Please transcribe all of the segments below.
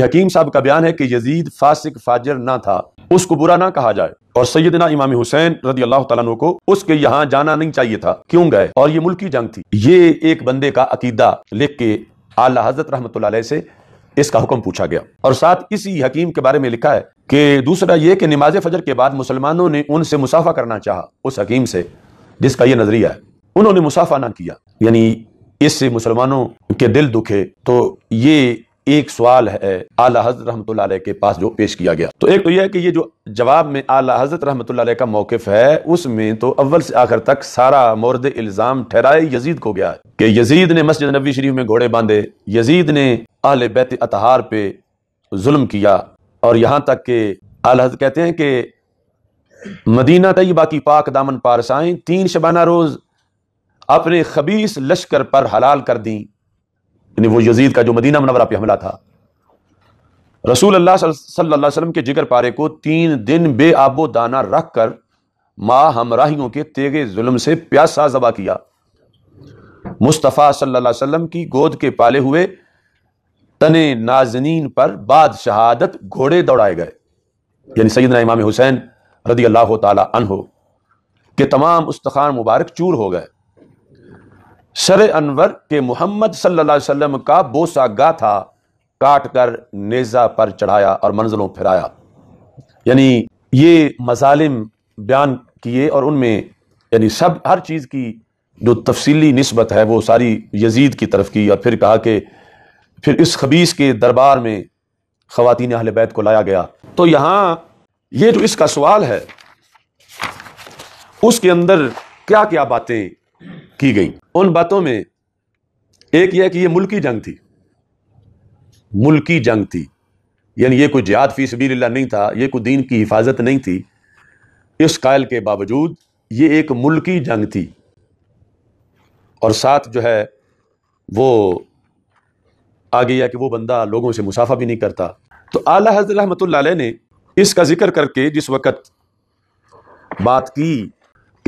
कि हकीम साहब का बयान है कि यजीद फासिक फाजर ना था उसको बुरा ना कहा जाए और सैदना इमाम हुसैन रजी अल्लाह तु को उसके यहाँ जाना नहीं चाहिए था क्यों गए और ये मुल्की जंग थी ये एक बंदे का अकीदा लिख के आला हजरत रहमत से इसका हुक्म पूछा गया और साथ इसी हकीम के बारे में लिखा है कि दूसरा ये कि नमाज फजर के बाद मुसलमानों ने उनसे मुसाफा करना चाहा उस हकीम से जिसका ये नजरिया है उन्होंने मुसाफा ना किया यानी इससे मुसलमानों के दिल दुखे तो ये एक सवाल है आला हजरत रहमत के पास जो पेश किया गया तो एक तो यह है कि ये जो जवाब में आला हजरत रहमत का मौकफ है उसमें तो अव्वल से आखिर तक सारा मोरद इल्ज़ाम ठहराए यजीद को गया है कि यजीद ने मस्जिद नबी शरीफ में घोड़े बांधे यजीद ने आल बैत अतहार पे जुल्म किया और यहाँ तक के आला हजरत कहते हैं कि मदीना तय बाकी पाक दामन पारसाएं तीन शबाना रोज़ अपने खबीस लश्कर पर हलाल कर दी यानी वो यजीद का जो मदीना मनवरा पे हमला था रसूल अल्लाह सल्लल्लाहु अलैहि वसल्लम के जिगर पारे को तीन दिन बेआबो दाना रख कर माँ हमराहियों के तेगे जुल्म से प्यासा जबा किया मुस्तफ़ा सल्लल्लाहु अलैहि वसल्लम की गोद के पाले हुए तने नाजनीन पर बाद शहादत घोड़े दौड़ाए गए यानी सैदना इमाम हुसैन रदी अल्लाह हो के तमाम उस्तखान मुबारक चूर हो गए शर अनवर के मोहम्मद वसल्लम का बोसा गाथा काट कर नेजा पर चढ़ाया और मंजिलों फिराया यानी ये मजालिम बयान किए और उनमें यानी सब हर चीज़ की जो तफसीली नस्बत है वो सारी यजीद की तरफ की और फिर कहा कि फिर इस खबीस के दरबार में ख़वान अहल बैत को लाया गया तो यहाँ ये जो इसका सवाल है उसके अंदर क्या क्या बातें की गई उन बातों में एक यह कि यह मुल्की जंग थी मुल्की जंग थी यानी यह कोई जिहाद फी सबील्ला नहीं था यह कोई दीन की हिफाजत नहीं थी इस कायल के बावजूद ये एक मुल्की जंग थी और साथ जो है वो आ गया कि वो बंदा लोगों से मुसाफा भी नहीं करता तो आला हजरत रहमतुल्लाह ने इसका जिक्र करके जिस वक़्त बात की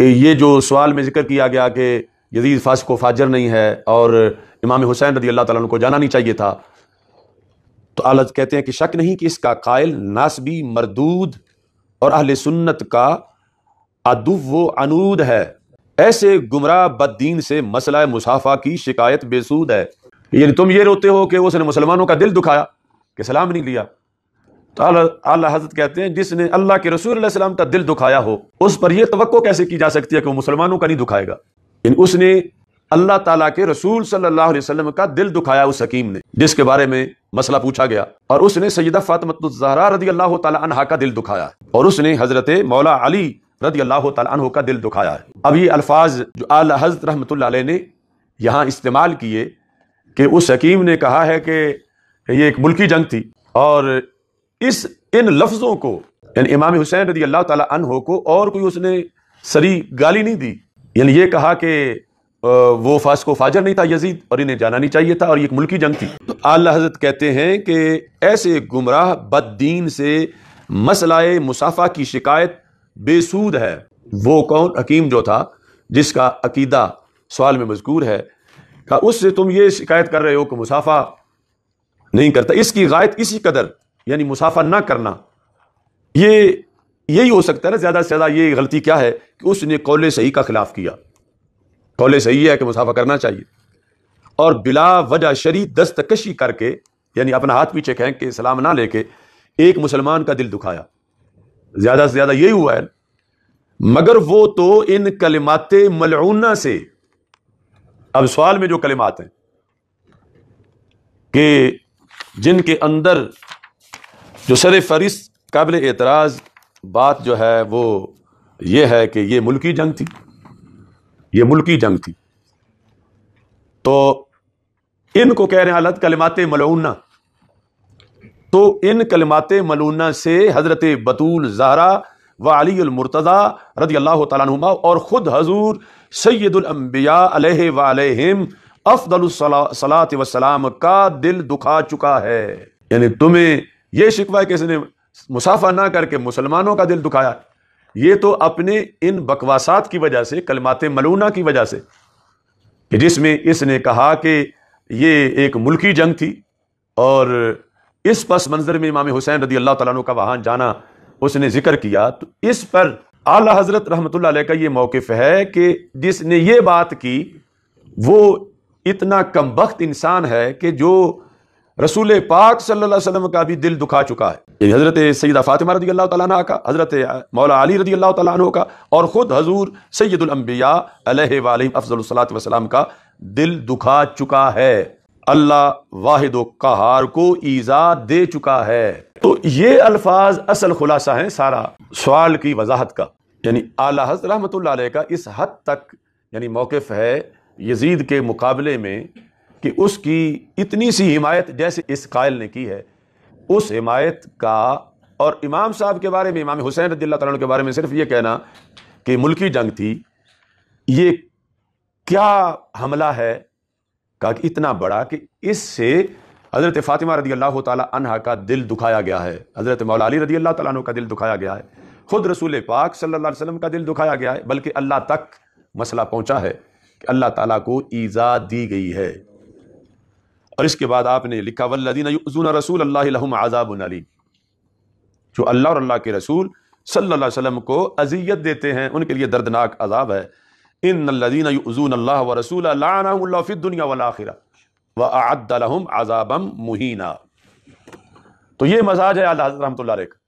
कि ये जो सवाल में जिक्र किया गया कि यजीद फासिक को फाजर नहीं है और इमाम हुसैन रदी अल्लाह तुम को जाना नहीं चाहिए था तो आलत कहते हैं कि शक नहीं कि इसका कायल नासबी मरदूद और अहल सुन्नत का अदुव अनूद है ऐसे गुमराह बदीन से मसला मुसाफा की शिकायत बेसूद है यानी तुम ये रोते हो कि उसने मुसलमानों का दिल दुखाया कि सलाम नहीं लिया तो आला हजरत कहते हैं जिसने अल्लाह के रसूल सलाम का दिल दुखाया हो उस पर यह तो कैसे की जा सकती है कि वो मुसलमानों का नहीं दुखाएगा उसने अल्लाह ताला के रसूल सल्लल्लाहु अलैहि वसल्लम का दिल दुखाया उस हकीम ने जिसके बारे में मसला पूछा गया और उसने सैदा फातमतजहरा रदी अल्लाह तहा का दिल दुखाया और उसने हजरत मौला अली रदी अल्लाह तह का दिल दुखाया अब ये अल्फाज जो आल हजरत रहमत ने यहाँ इस्तेमाल किए कि उस हकीम ने कहा है कि ये एक मुल्की जंग थी और इस इन लफ्ज़ों को यानी इमाम हुसैन रदी अल्लाह तह को और कोई उसने सरी गाली नहीं दी यानी ये कहा कि वो फास को फाजर नहीं था यजीद और इन्हें जाना नहीं चाहिए था और ये एक मुल्की जंग थी तो आला हजरत कहते हैं कि ऐसे गुमराह बद से मसलाए मुसाफा की शिकायत बेसूद है वो कौन हकीम जो था जिसका अकीदा सवाल में मजकूर है का उससे तुम ये शिकायत कर रहे हो कि मुसाफा नहीं करता इसकी गायत इसी कदर यानी मुसाफा ना करना ये यही हो सकता है ना ज़्यादा से ज़्यादा ये गलती क्या है कि उसने कौले सही का खिलाफ किया कौले सही है कि मुसाफा करना चाहिए और बिला वजह शरी दस्तकशी करके यानी अपना हाथ पीछे खेंक के सलाम ना लेके एक मुसलमान का दिल दुखाया ज़्यादा से ज़्यादा यही हुआ है मगर वो तो इन कलिमाते मलूना से अब सवाल में जो कलिमात हैं कि जिनके अंदर जो सर फरिस्त काबिल एतराज़ बात जो है वो ये है कि ये मुल्की जंग थी ये मुल्की जंग थी तो इनको कह रहे हैं अलत कलमात मलूना तो इन कलमात मलूना से हज़रत बतूल जहरा व अलीमरतज़ा रदी अल्लाह तुम और ख़ुद हजूर सैदुलम्बिया वालम सलात वसलाम का दिल दुखा चुका है यानी तुम्हें यह शिकवा किसने मुसाफा ना करके मुसलमानों का दिल दुखाया ये तो अपने इन बकवासात की वजह से कलमाते मलूना की वजह से कि जिसमें इसने कहा कि ये एक मुल्की जंग थी और इस पस मंज़र में इमाम हुसैन रदी अल्लाह तु का वहां जाना उसने जिक्र किया तो इस पर आला हज़रत रहमत का ये मौकफ है कि जिसने ये बात की वो इतना कम वक्त इंसान है कि जो रसूल पाक सल्लल्लाहु का भी दिल दुखा चुका है यानी हज़रत सैदा फ़ातिमा रदी अल्लाह तला का हज़रत मौला अली रदी अल्लाह तला का और ख़ुद हजूर सैदुलम्बिया अफ़ज़लसलात वसलाम का दिल दुखा चुका है अल्लाह वाहिद कहार को ईज़ा दे चुका है तो ये अल्फाज असल खुलासा है सारा सवाल की वजाहत का यानी आला हज़रत रहमत का इस हद तक यानी मौकफ है यजीद के मुकाबले में कि उसकी इतनी सी हिमायत जैसे इस कायल ने की है उस हिमायत का और इमाम साहब के बारे में इमाम हुसैन रदील्ला तन के बारे में सिर्फ ये कहना कि मुल्की जंग थी ये क्या हमला है का इतना बड़ा कि इससे हज़रत फ़ातिमा रदी अल्लाह तहा का दिल दुखाया गया है हज़रत मौला अली रदी अल्लाह तु का दिल दुखाया गया है ख़ुद रसूल पाक सल्ला वसम का दिल दुखाया गया है बल्कि अल्लाह तक मसला पहुँचा है कि अल्लाह ताली को ईज़ा दी गई है और इसके बाद आपने लिखा वल्लिन रसूल अल्लाह आज़ाब अलीम जो अल्लाह और अल्लाह के रसूल सल्लल्लाहु अलैहि वसल्लम को अजियत देते हैं उनके लिए दर्दनाक अजाब है इन लदीन अल्लाह व रसूल दुनिया वलाखिरा व आदम आज़ाबम मुहिना तो ये मजाज है अल्लाह रहमत